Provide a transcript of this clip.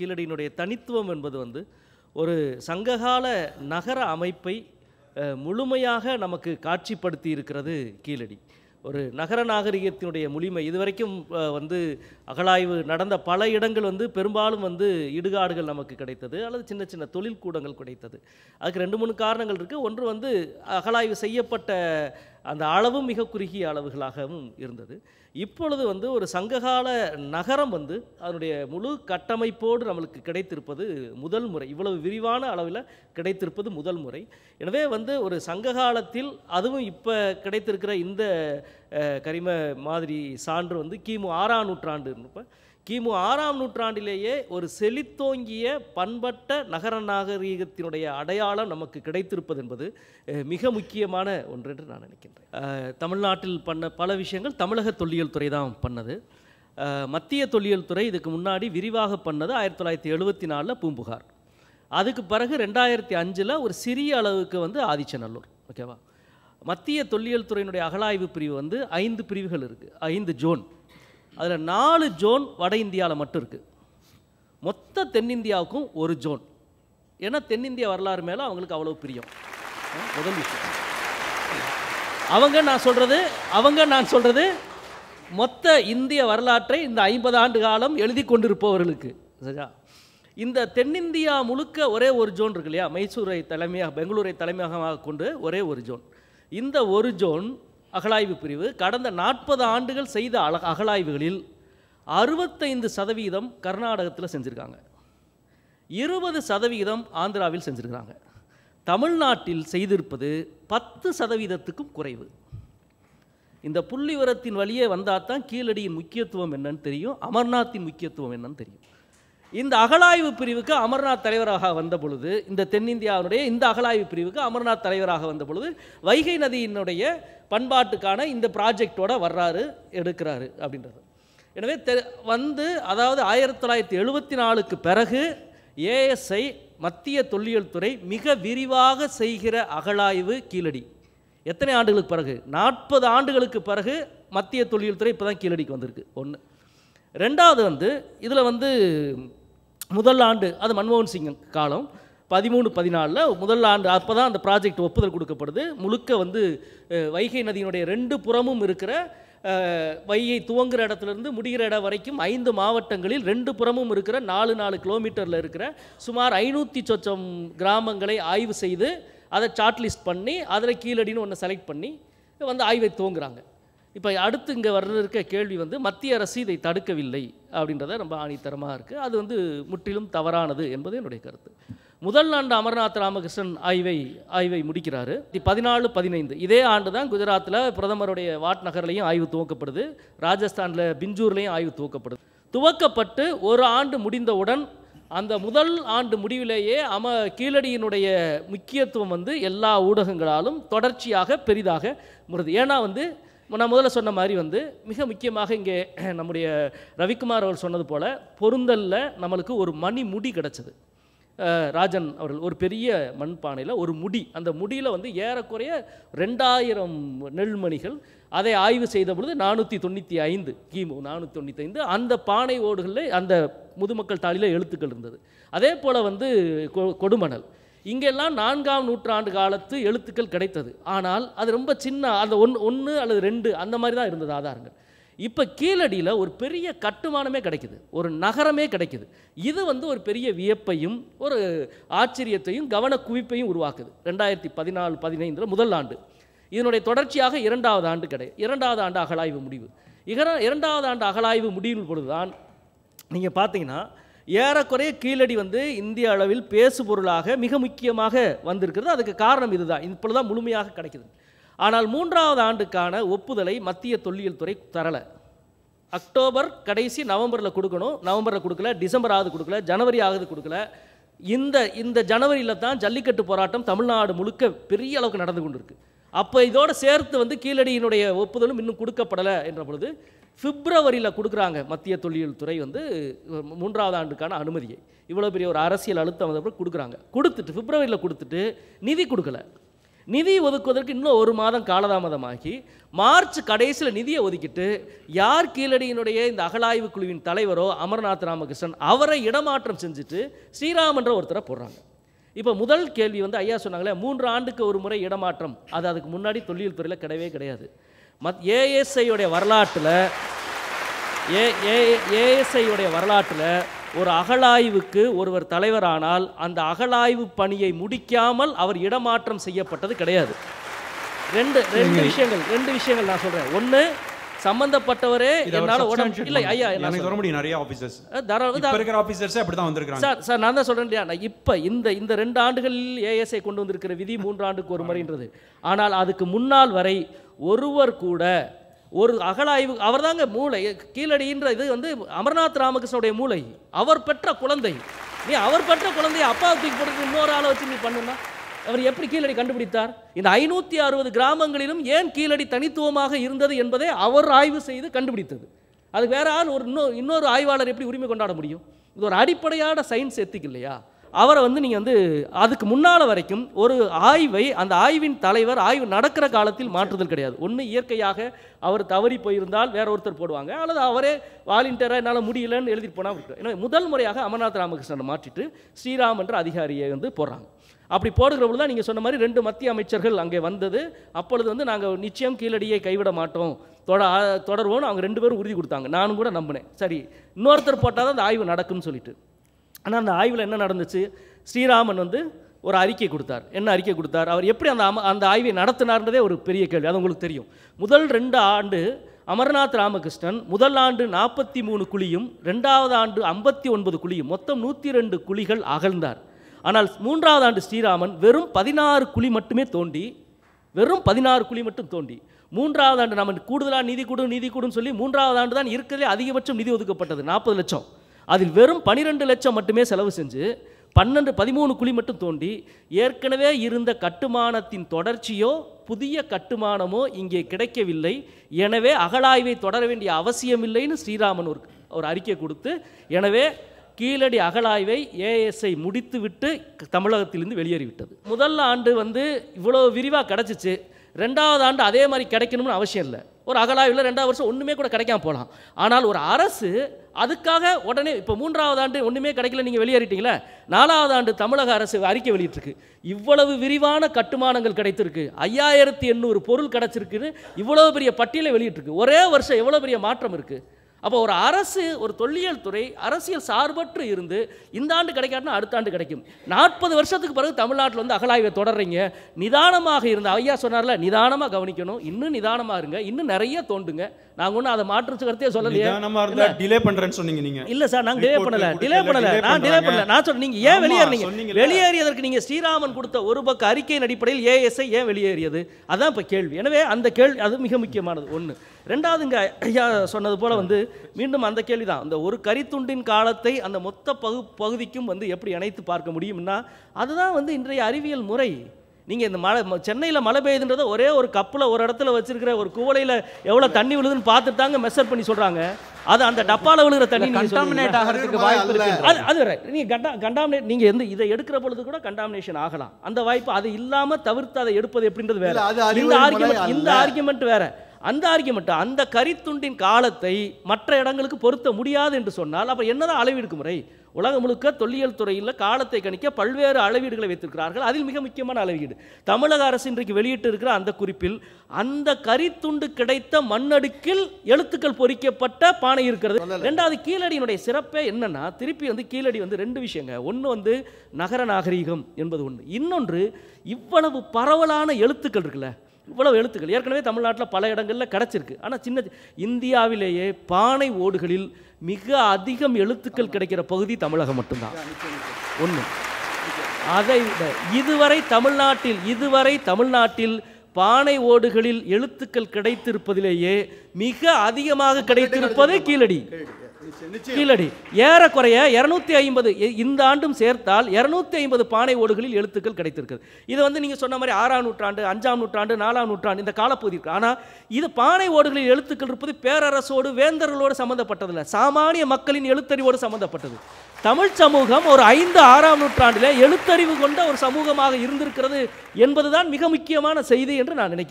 கீழடியினுடைய தனித்துவம் என்பது வந்து ஒரு சங்ககால நகர அமைப்பை முழுமையாக நமக்கு காட்சிப்படுத்தி இருக்கிறது கீழடி ஒரு நகர நாகரிகத்தினுடைய முழுமை இதுவரைக்கும் வந்து அகழாய்வு நடந்த பல இடங்கள் வந்து பெரும்பாலும் வந்து இடுகாடுகள் நமக்கு கிடைத்தது அல்லது சின்ன சின்ன தொழில் கூடங்கள் கிடைத்தது அதுக்கு ரெண்டு மூணு காரணங்கள் இருக்குது ஒன்று வந்து அகழாய்வு செய்யப்பட்ட அந்த அளவும் மிக குறுகிய அளவுகளாகவும் இருந்தது இப்பொழுது வந்து ஒரு சங்ககால நகரம் வந்து அதனுடைய முழு கட்டமைப்போடு நம்மளுக்கு கிடைத்திருப்பது முதல் முறை இவ்வளவு விரிவான அளவில் கிடைத்திருப்பது முதல் முறை எனவே வந்து ஒரு சங்ககாலத்தில் அதுவும் இப்போ கிடைத்திருக்கிற இந்த கரிம மாதிரி சான்று வந்து கிமு ஆறாம் நூற்றாண்டு இப்போ கிமு ஆறாம் நூற்றாண்டிலேயே ஒரு செழித்தோங்கிய பண்பட்ட நகர நாகரீகத்தினுடைய அடையாளம் நமக்கு கிடைத்திருப்பது என்பது மிக முக்கியமான ஒன்று என்று நான் நினைக்கின்றேன் தமிழ்நாட்டில் பண்ண பல விஷயங்கள் தமிழக தொல்லியல் துறை தான் பண்ணது மத்திய தொல்லியல் துறை இதுக்கு முன்னாடி விரிவாக பண்ணது ஆயிரத்தி தொள்ளாயிரத்தி எழுபத்தி நாலில் பூம்புகார் அதுக்கு பிறகு ரெண்டாயிரத்தி அஞ்சில் ஒரு சிறிய அளவுக்கு வந்து ஆதிச்சநல்லூர் ஓகேவா மத்திய தொல்லியல் துறையினுடைய அகலாய்வு பிரிவு வந்து ஐந்து பிரிவுகள் இருக்குது ஐந்து ஜோன் அதில் நாலு ஜோன் வட இந்தியாவில் மட்டும் இருக்குது மொத்த தென்னிந்தியாவுக்கும் ஒரு ஜோன் ஏன்னா தென்னிந்திய வரலாறு மேலே அவங்களுக்கு அவ்வளோ பிரியம் முதல் விஷயம் அவங்க நான் சொல்கிறது அவங்க நான் சொல்கிறது மொத்த இந்திய வரலாற்றை இந்த ஐம்பது ஆண்டு காலம் எழுதி கொண்டிருப்பவர்களுக்கு சரியா இந்த தென்னிந்தியா முழுக்க ஒரே ஒரு ஜோன் இருக்கு இல்லையா மைசூரை தலைமையாக பெங்களூரை தலைமையாக கொண்டு ஒரே ஒரு ஜோன் இந்த ஒரு ஜோன் அகழாய்வு பிரிவு கடந்த நாற்பது ஆண்டுகள் செய்த அல அகழாய்வுகளில் அறுபத்தைந்து சதவீதம் கர்நாடகத்தில் செஞ்சுருக்காங்க இருபது சதவீதம் ஆந்திராவில் செஞ்சுருக்கிறாங்க தமிழ்நாட்டில் செய்திருப்பது பத்து சதவீதத்துக்கும் குறைவு இந்த புள்ளிவரத்தின் வழியே வந்தால் தான் கீழடியின் முக்கியத்துவம் என்னன்னு தெரியும் அமர்நாத்தின் முக்கியத்துவம் என்னன்னு தெரியும் இந்த அகழாய்வு பிரிவுக்கு அமர்நாத் தலைவராக வந்த பொழுது இந்த தென்னிந்தியாவினுடைய இந்த அகழாய்வு பிரிவுக்கு அமர்நாத் தலைவராக வந்த பொழுது வைகை நதியினுடைய பண்பாட்டுக்கான இந்த ப்ராஜெக்டோட வர்றாரு எடுக்கிறாரு அப்படின்றது எனவே தெ வந்து அதாவது ஆயிரத்தி தொள்ளாயிரத்தி எழுபத்தி நாலுக்கு பிறகு ஏஎஸ்ஐ மத்திய தொல்லியல் துறை மிக விரிவாக செய்கிற அகழாய்வு கீழடி எத்தனை ஆண்டுகளுக்கு பிறகு நாற்பது ஆண்டுகளுக்கு பிறகு மத்திய தொல்லியல் துறை இப்போ தான் கீழடிக்கு வந்திருக்கு ஒன்று ரெண்டாவது வந்து இதில் வந்து முதல் ஆண்டு அது மன்மோகன் சிங் காலம் பதிமூணு பதினாலில் முதல் ஆண்டு அப்போ தான் அந்த ப்ராஜெக்ட் ஒப்புதல் கொடுக்கப்படுது முழுக்க வந்து வைகை நதியினுடைய ரெண்டு புறமும் இருக்கிற வையை துவங்குகிற இடத்துலேருந்து முடிகிற இடம் வரைக்கும் ஐந்து மாவட்டங்களில் ரெண்டு புறமும் இருக்கிற நாலு நாலு கிலோமீட்டரில் இருக்கிற சுமார் ஐநூற்றி சொச்சம் கிராமங்களை ஆய்வு செய்து அதை லிஸ்ட் பண்ணி அதில் கீழடின்னு ஒன்று செலக்ட் பண்ணி வந்து ஆய்வை துவங்குறாங்க இப்போ அடுத்து இங்கே வர்ற இருக்க கேள்வி வந்து மத்திய அரசு இதை தடுக்கவில்லை அப்படின்றத ரொம்ப ஆணித்தரமாக இருக்குது அது வந்து முற்றிலும் தவறானது என்பது என்னுடைய கருத்து முதல் ஆண்டு அமர்நாத் ராமகிருஷ்ணன் ஆய்வை ஆய்வை முடிக்கிறாரு பதினாலு பதினைந்து இதே ஆண்டு தான் குஜராத்தில் பிரதமருடைய வாட் நகர்லையும் ஆய்வு துவக்கப்படுது ராஜஸ்தானில் பிஞ்சூர்லேயும் ஆய்வு துவக்கப்படுது துவக்கப்பட்டு ஒரு ஆண்டு முடிந்தவுடன் அந்த முதல் ஆண்டு முடிவிலேயே அம கீழடியினுடைய முக்கியத்துவம் வந்து எல்லா ஊடகங்களாலும் தொடர்ச்சியாக பெரிதாக முறது ஏன்னா வந்து நான் முதல்ல சொன்ன மாதிரி வந்து மிக முக்கியமாக இங்கே நம்முடைய ரவிக்குமார் அவர் சொன்னது போல் பொருந்தலில் நம்மளுக்கு ஒரு மணி முடி கிடச்சிது ராஜன் அவர்கள் ஒரு பெரிய மண்பானையில் ஒரு முடி அந்த முடியில் வந்து ஏறக்குறைய ரெண்டாயிரம் நெல்மணிகள் அதை ஆய்வு செய்த பொழுது நானூற்றி தொண்ணூற்றி ஐந்து கிமு நானூற்றி தொண்ணூற்றி ஐந்து அந்த பானை ஓடுகளில் அந்த முதுமக்கள் தாளியில் எழுத்துக்கள் இருந்தது அதே போல் வந்து கொடுமணல் இங்கெல்லாம் நான்காம் நூற்றாண்டு காலத்து எழுத்துக்கள் கிடைத்தது ஆனால் அது ரொம்ப சின்ன அந்த ஒன் ஒன்று அல்லது ரெண்டு அந்த மாதிரி தான் இருந்தது ஆதாரங்கள் இப்போ கீழடியில் ஒரு பெரிய கட்டுமானமே கிடைக்குது ஒரு நகரமே கிடைக்குது இது வந்து ஒரு பெரிய வியப்பையும் ஒரு ஆச்சரியத்தையும் கவன குவிப்பையும் உருவாக்குது ரெண்டாயிரத்தி பதினாலு பதினைந்தில் முதல் ஆண்டு இதனுடைய தொடர்ச்சியாக இரண்டாவது ஆண்டு கிடை இரண்டாவது ஆண்டு அகலாய்வு முடிவு இகர இரண்டாவது ஆண்டு அகலாய்வு முடிவு பொழுதுதான் நீங்கள் பார்த்தீங்கன்னா ஏறக்குறைய கீழடி வந்து இந்திய அளவில் பேசுபொருளாக மிக முக்கியமாக வந்திருக்கிறது அதுக்கு காரணம் இதுதான் இப்பொழுது முழுமையாக கிடைக்கிது ஆனால் மூன்றாவது ஆண்டுக்கான ஒப்புதலை மத்திய தொல்லியல் துறை தரலை அக்டோபர் கடைசி நவம்பரில் கொடுக்கணும் நவம்பரில் கொடுக்கல டிசம்பர் ஆகுது கொடுக்கல ஜனவரி ஆகுது கொடுக்கல இந்த இந்த ஜனவரியில் தான் ஜல்லிக்கட்டு போராட்டம் தமிழ்நாடு முழுக்க பெரிய அளவுக்கு நடந்து கொண்டிருக்கு அப்போ இதோடு சேர்த்து வந்து கீழடியினுடைய ஒப்புதலும் இன்னும் கொடுக்கப்படலை என்ற பொழுது பிப்ரவரியில் கொடுக்குறாங்க மத்திய தொழில் துறை வந்து மூன்றாவது ஆண்டுக்கான அனுமதியை இவ்வளோ பெரிய ஒரு அரசியல் அழுத்தம் வந்தப்பறம் கொடுக்குறாங்க கொடுத்துட்டு பிப்ரவரியில் கொடுத்துட்டு நிதி கொடுக்கல நிதி ஒதுக்குவதற்கு இன்னும் ஒரு மாதம் காலதாமதமாகி மார்ச் கடைசியில் நிதியை ஒதுக்கிட்டு யார் கீழடியினுடைய இந்த அகலாய்வு குழுவின் தலைவரோ அமர்நாத் ராமகிருஷ்ணன் அவரை இடமாற்றம் செஞ்சுட்டு ஸ்ரீராம் என்ற ஒருத்தரை போடுறாங்க இப்போ முதல் கேள்வி வந்து ஐயா சொன்னாங்களே மூன்று ஆண்டுக்கு ஒரு முறை இடமாற்றம் அது அதுக்கு முன்னாடி தொழில் துறையில் கிடையவே கிடையாது மத் ஏஎஸ்ஐயுடைய வரலாற்றில் ஏ ஏ ஏஎஸ்ஐயுடைய வரலாற்றில் ஒரு அகழாய்வுக்கு ஒருவர் தலைவரானால் அந்த அகழாய்வு பணியை முடிக்காமல் அவர் இடமாற்றம் செய்யப்பட்டது கிடையாது ரெண்டு ரெண்டு விஷயங்கள் ரெண்டு விஷயங்கள் நான் சொல்கிறேன் ஒன்று சம்பந்தப்பட்டவரே என்னால உடம்பு இல்ல ஐயா எனக்கு சொல்ல முடியும் நிறைய ஆபீசர்ஸ் இப்ப இருக்கிற ஆபீசர்ஸ் அப்படி தான் வந்திருக்காங்க சார் சார் நான் தான் சொல்றேன் இல்லையா இப்ப இந்த இந்த ரெண்டு ஆண்டுகளில் ஏஎஸ்ஐ கொண்டு வந்திருக்கிற விதி மூன்று ஆண்டுக்கு ஒரு முறைன்றது ஆனால் அதுக்கு முன்னால் வரை ஒருவர் கூட ஒரு அகலாய்வு அவர் தாங்க மூளை கீழடின்ற இது வந்து அமர்நாத் ராமகிருஷ்ணனுடைய மூளை அவர் பெற்ற குழந்தை நீ அவர் பெற்ற குழந்தைய அப்பாவுக்கு போட்டு இன்னொரு ஆளை வச்சு நீ பண்ணுன்னா அவர் எப்படி கீழடி கண்டுபிடித்தார் இந்த ஐநூற்றி அறுபது கிராமங்களிலும் ஏன் கீழடி தனித்துவமாக இருந்தது என்பதை அவர் ஆய்வு செய்து கண்டுபிடித்தது அது வேற ஆள் ஒரு இன்னொரு இன்னொரு ஆய்வாளர் எப்படி உரிமை கொண்டாட முடியும் இது ஒரு அடிப்படையான சயின்ஸ் எத்திக் இல்லையா அவரை வந்து நீங்கள் வந்து அதுக்கு முன்னால் வரைக்கும் ஒரு ஆய்வை அந்த ஆய்வின் தலைவர் ஆய்வு நடக்கிற காலத்தில் மாற்றுதல் கிடையாது ஒன்று இயற்கையாக அவர் தவறி போயிருந்தால் வேற ஒருத்தர் போடுவாங்க அல்லது அவரே வாலண்டியராக என்னால் முடியலன்னு எழுதிட்டு போனால் விட்டு முதல் முறையாக அமர்நாத் ராமகிருஷ்ணனை மாற்றிட்டு ஸ்ரீராம் என்ற அதிகாரியை வந்து போடுறாங்க அப்படி போடுகிற பொழுது தான் நீங்கள் சொன்ன மாதிரி ரெண்டு மத்திய அமைச்சர்கள் அங்கே வந்தது அப்பொழுது வந்து நாங்கள் நிச்சயம் கீழடியை கைவிட மாட்டோம் தொட தொடர்வோன்னு அவங்க ரெண்டு பேரும் உறுதி கொடுத்தாங்க நானும் கூட நம்பினேன் சரி இன்னொருத்தர் போட்டால் தான் அந்த ஆய்வு நடக்கும்னு சொல்லிட்டு ஆனால் அந்த ஆய்வில் என்ன நடந்துச்சு ஸ்ரீராமன் வந்து ஒரு அறிக்கை கொடுத்தார் என்ன அறிக்கை கொடுத்தார் அவர் எப்படி அந்த அந்த ஆய்வை நடத்தினார்ன்றதே ஒரு பெரிய கேள்வி அது உங்களுக்கு தெரியும் முதல் ரெண்டு ஆண்டு அமர்நாத் ராமகிருஷ்ணன் முதல் ஆண்டு நாற்பத்தி மூணு குழியும் ரெண்டாவது ஆண்டு ஐம்பத்தி ஒன்பது குழியும் மொத்தம் நூற்றி ரெண்டு குழிகள் அகழ்ந்தார் ஆனால் மூன்றாவது ஆண்டு ஸ்ரீராமன் வெறும் பதினாறு குழி மட்டுமே தோண்டி வெறும் பதினாறு குழி மட்டும் தோண்டி மூன்றாவது ஆண்டு நம்ம கூடுதலாக நிதி கொடு நிதி கொடுன்னு சொல்லி மூன்றாவது ஆண்டு தான் இருக்கிறதே அதிகபட்சம் நிதி ஒதுக்கப்பட்டது நாற்பது லட்சம் அதில் வெறும் பனிரெண்டு லட்சம் மட்டுமே செலவு செஞ்சு பன்னெண்டு பதிமூணு குழி மட்டும் தோண்டி ஏற்கனவே இருந்த கட்டுமானத்தின் தொடர்ச்சியோ புதிய கட்டுமானமோ இங்கே கிடைக்கவில்லை எனவே அகழாய்வை தொடர வேண்டிய அவசியமில்லைன்னு ஸ்ரீராமன் ஒரு ஒரு அறிக்கை கொடுத்து எனவே கீழடி அகழாய்வை ஏஎஸ்ஐ முடித்துவிட்டு தமிழகத்திலிருந்து வெளியேறிவிட்டது முதல் ஆண்டு வந்து இவ்வளோ விரிவாக கிடச்சிச்சு ரெண்டாவது ஆண்டு அதே மாதிரி கிடைக்கணும்னு அவசியம் இல்லை ஒரு அகலாய்வில் ரெண்டாவது வருஷம் ஒன்றுமே கூட கிடைக்காம போகலாம் ஆனால் ஒரு அரசு அதுக்காக உடனே இப்போ மூன்றாவது ஆண்டு ஒன்றுமே கிடைக்கல நீங்கள் வெளியேறிட்டீங்களே நாலாவது ஆண்டு தமிழக அரசு அறிக்கை வெளியிட்டிருக்கு இவ்வளவு விரிவான கட்டுமானங்கள் கிடைத்திருக்கு ஐயாயிரத்தி எண்ணூறு பொருள் கிடச்சிருக்குன்னு இவ்வளோ பெரிய பட்டியலை வெளியிட்ருக்கு ஒரே வருஷம் எவ்வளோ பெரிய மாற்றம் இருக்குது அப்போ ஒரு அரசு ஒரு தொல்லியல் துறை அரசியல் சார்பற்று இருந்து இந்த ஆண்டு கிடைக்காட்டினா அடுத்த ஆண்டு கிடைக்கும் நாற்பது வருஷத்துக்கு பிறகு தமிழ்நாட்டில் வந்து அகலாய்வை தொடர்றீங்க நிதானமாக இருந்த ஐயா சொன்னார்ல நிதானமாக கவனிக்கணும் இன்னும் நிதானமாக இருங்க இன்னும் நிறைய தோண்டுங்க நாங்க ஒன்றும் அதை மாற்று கருத்தையே சொல்லலையே நம்ம டிலே பண்ணுறேன்னு சொன்னீங்க நீங்கள் இல்லை சார் நாங்கள் டிலே பண்ணல டிலே பண்ணல நான் டிலே பண்ணல நான் சொன்னேன் நீங்கள் ஏன் வெளியேறினீங்க வெளியேறியதற்கு நீங்கள் ஸ்ரீராமன் கொடுத்த ஒரு பக்க அறிக்கையின் அடிப்படையில் ஏஎஸ்ஐ ஏன் வெளியேறியது அதான் இப்போ கேள்வி எனவே அந்த கேள்வி அது மிக முக்கியமானது ஒன்று ரெண்டாவதுங்க ஐயா சொன்னது போல் வந்து மீண்டும் அந்த கேள்வி தான் அந்த ஒரு கரித்துண்டின் காலத்தை அந்த மொத்த பகு பகுதிக்கும் வந்து எப்படி இணைத்து பார்க்க முடியும்னா அதுதான் வந்து இன்றைய அறிவியல் முறை நீங்கள் இந்த மழை சென்னையில் மழை பெய்யுதுன்றத ஒரே ஒரு கப்பில் ஒரு இடத்துல வச்சுருக்கிற ஒரு குவலையில் எவ்வளோ தண்ணி விழுதுன்னு பார்த்துட்டு தாங்க மெஷர் பண்ணி சொல்கிறாங்க அது அந்த டப்பாவில் விழுகிற தண்ணி கண்டாமினேட் ஆகிறதுக்கு வாய்ப்பு அது நீங்கள் கண்டா கண்டாமினேட் நீங்கள் எந்த இதை எடுக்கிற பொழுது கூட கண்டாமினேஷன் ஆகலாம் அந்த வாய்ப்பு அது இல்லாமல் தவிர்த்து அதை எடுப்பது எப்படின்றது வேற இந்த ஆர்குமெண்ட் இந்த ஆர்குமெண்ட் வேற அந்த ஆர்குமெண்ட் அந்த கரித்துண்டின் காலத்தை மற்ற இடங்களுக்கு பொருத்த முடியாது என்று சொன்னால் அப்போ என்னதான் அளவீடுக்கு முறை உலகம் முழுக்க தொல்லியல் துறையில் காலத்தை கணிக்க பல்வேறு அளவீடுகளை வைத்திருக்கிறார்கள் அதில் மிக முக்கியமான அளவீடு தமிழக அரசு இன்றைக்கு வெளியிட்டு இருக்கிற அந்த குறிப்பில் அந்த கரித்துண்டு கிடைத்த மண்ணடுக்கில் எழுத்துக்கள் பொறிக்கப்பட்ட பானை இருக்கிறது ரெண்டாவது கீழடியினுடைய சிறப்பே என்னன்னா திருப்பி வந்து கீழடி வந்து ரெண்டு விஷயங்க ஒன்று வந்து நகர நாகரீகம் என்பது ஒன்று இன்னொன்று இவ்வளவு பரவலான எழுத்துக்கள் இருக்குல்ல இவ்வளவு எழுத்துக்கள் ஏற்கனவே தமிழ்நாட்டில் பல இடங்களில் கிடச்சிருக்கு ஆனால் சின்ன இந்தியாவிலேயே பானை ஓடுகளில் மிக அதிகம் எழுத்துக்கள் கிடைக்கிற பகுதி தமிழகம் மட்டும்தான் ஒன்று அதை இதுவரை தமிழ்நாட்டில் இதுவரை தமிழ்நாட்டில் பானை ஓடுகளில் எழுத்துக்கள் கிடைத்திருப்பதிலேயே மிக அதிகமாக கிடைத்திருப்பது கீழடி கீழடி ஏறக்குறைய இரநூத்தி ஐம்பது இந்த ஆண்டும் சேர்த்தால் இரநூத்தி ஐம்பது பானை ஓடுகளில் எழுத்துக்கள் கிடைத்திருக்கிறது இது வந்து நீங்கள் சொன்ன மாதிரி ஆறாம் நூற்றாண்டு அஞ்சாம் நூற்றாண்டு நாலாம் நூற்றாண்டு இந்த காலப்பகுதி இருக்கு ஆனால் இது பானை ஓடுகளில் எழுத்துக்கள் இருப்பது பேரரசோடு வேந்தர்களோடு சம்மந்தப்பட்டதில்லை சாமானிய மக்களின் எழுத்தறிவோடு சம்மந்தப்பட்டது தமிழ் சமூகம் ஒரு ஐந்து ஆறாம் நூற்றாண்டில் எழுத்தறிவு கொண்ட ஒரு சமூகமாக இருந்திருக்கிறது என்பதுதான் மிக முக்கியமான செய்தி என்று நான் நினைக்கிறேன்